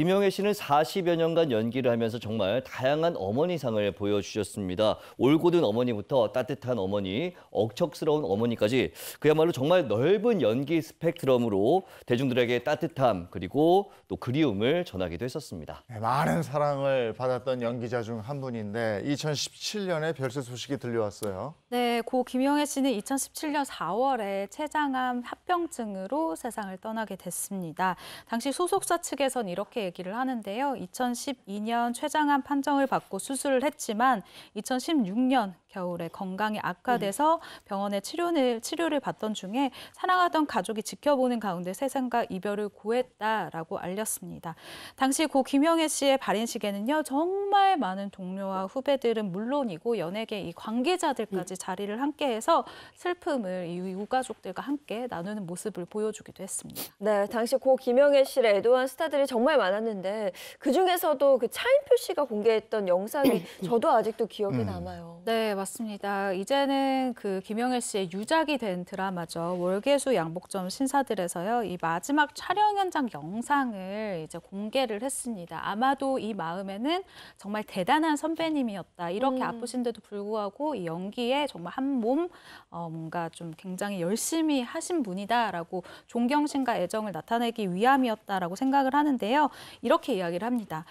김영애 씨는 40여 년간 연기를 하면서 정말 다양한 어머니상을 보여주셨습니다. 올곧은 어머니부터 따뜻한 어머니, 억척스러운 어머니까지 그야말로 정말 넓은 연기 스펙트럼으로 대중들에게 따뜻함 그리고 또 그리움을 전하기도 했었습니다. 네, 많은 사랑을 받았던 연기자 중 한 분인데 2017년에 별세 소식이 들려왔어요. 네, 고 김영애 씨는 2017년 4월에 췌장암 합병증으로 세상을 떠나게 됐습니다. 당시 소속사 측에선 이렇게 얘기를 하는데요. 2012년 췌장암 판정을 받고 수술을 했지만 2016년 겨울에 건강이 악화돼서 병원에 치료를, 치료를 받던 중에 사랑하던 가족이 지켜보는 가운데 세상과 이별을 고했다라고 알렸습니다. 당시 고 김영애 씨의 발인식에는요, 정말 많은 동료와 후배들은 물론이고 연예계 이 관계자들까지 자리를 함께해서 슬픔을 이 유가족들과 함께 나누는 모습을 보여주기도 했습니다. 네, 당시 고 김영애 씨를 애도한 스타들이 정말 많았 습니다 많았는데 그 중에서도 그 차인표 씨가 공개했던 영상이 네. 저도 아직도 기억에 음. 남아요. 네, 맞습니다. 이제는 그 김영애 씨의 유작이 된 드라마죠. 월계수 양복점 신사들에서요. 이 마지막 촬영 현장 영상을 이제 공개를 했습니다. 아마도 이 마음에는 정말 대단한 선배님이었다. 이렇게 음. 아프신데도 불구하고 이 연기에 정말 한몸 어, 뭔가 좀 굉장히 열심히 하신 분이다라고 존경심과 애정을 나타내기 위함이었다라고 생각을 하는데요. 이렇게 이야기를 합니다.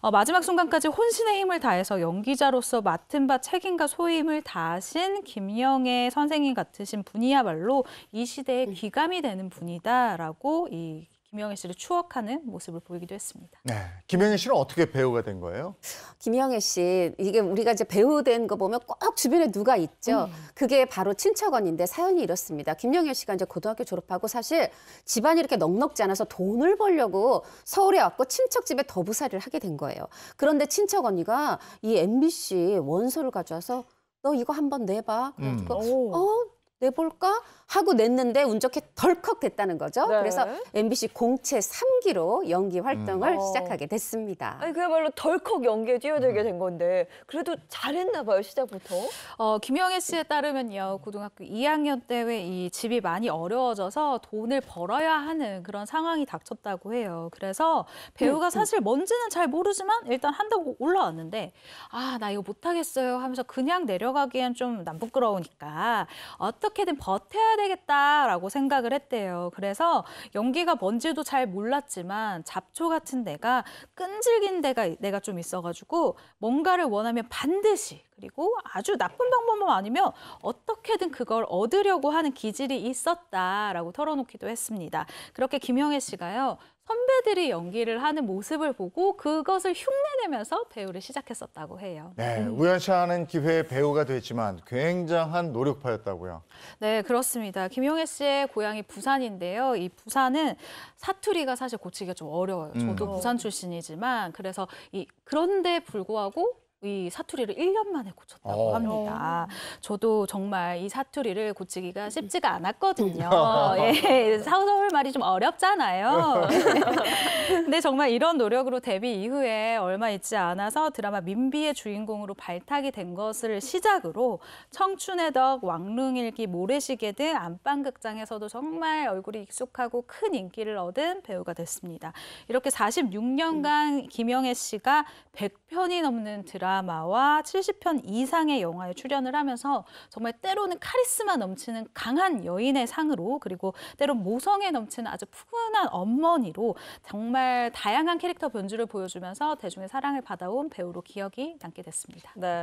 어, 마지막 순간까지 혼신의 힘을 다해서 연기자로서 맡은 바 책임과 소임을 다하신 김영애 선생님 같으신 분이야말로 이 시대의 음. 귀감이 되는 분이다라고 이 김영애 씨를 추억하는 모습을 보이기도 했습니다. 네, 김영애 씨는 어떻게 배우가 된 거예요? 김영애 씨 이게 우리가 이제 배우 된 거 보면 꼭 주변에 누가 있죠. 음. 그게 바로 친척 언니인데 사연이 이렇습니다. 김영애 씨가 이제 고등학교 졸업하고 사실 집안이 이렇게 넉넉지 않아서 돈을 벌려고 서울에 왔고 친척 집에 더부살이를 하게 된 거예요. 그런데 친척 언니가 이 MBC 원서를 가져와서 너 이거 한번 내봐. 음. 어 내볼까 하고 냈는데 운 좋게 덜컥 됐다는 거죠. 네. 그래서 MBC 공채 3기로 연기 활동을 음. 어. 시작하게 됐습니다. 아니 그야말로 덜컥 연기에 뛰어들게 음. 된 건데 그래도 잘했나 봐요 시작부터. 어, 김영애 씨에 따르면요 고등학교 2학년 때에 이 집이 많이 어려워져서 돈을 벌어야 하는 그런 상황이 닥쳤다고 해요. 그래서 배우가 음, 음. 사실 뭔지는 잘 모르지만 일단 한다고 올라왔는데 아 나 이거 못하겠어요 하면서 그냥 내려가기엔 좀남 부끄러우니까 어떻게 어떻게든 버텨야 되겠다라고 생각을 했대요. 그래서 연기가 뭔지도 잘 몰랐지만 잡초 같은 데가 끈질긴 데가 내가 좀 있어가지고 뭔가를 원하면 반드시 그리고 아주 나쁜 방법만 아니면 어떻게든 그걸 얻으려고 하는 기질이 있었다라고 털어놓기도 했습니다. 그렇게 김영애 씨가요. 선배들이 연기를 하는 모습을 보고 그것을 흉내내면서 배우를 시작했었다고 해요. 네, 우연치 않은 기회에 배우가 됐지만 굉장한 노력파였다고요. 네, 그렇습니다. 김용혜 씨의 고향이 부산인데요. 이 부산은 사투리가 사실 고치기가 좀 어려워요. 저도 음. 부산 출신이지만 그래서 이 그런데 불구하고 이 사투리를 1년 만에 고쳤다고 어. 합니다. 어. 저도 정말 이 사투리를 고치기가 음. 쉽지가 않았거든요. 음. 예, 서울 말이 좀 어렵잖아요. 근데 정말 이런 노력으로 데뷔 이후에 얼마 있지 않아서 드라마 민비의 주인공으로 발탁이 된 것을 시작으로 청춘의 덕, 왕릉일기, 모래시계 등 안방극장에서도 정말 얼굴이 익숙하고 큰 인기를 얻은 배우가 됐습니다. 이렇게 46년간 음. 김영애 씨가 100편이 넘는 드라마 드라마와 70편 이상의 영화에 출연을 하면서 정말 때로는 카리스마 넘치는 강한 여인의 상으로 그리고 때로 모성에 넘치는 아주 푸근한 어머니로 정말 다양한 캐릭터 변주를 보여주면서 대중의 사랑을 받아온 배우로 기억이 남게 됐습니다. 네.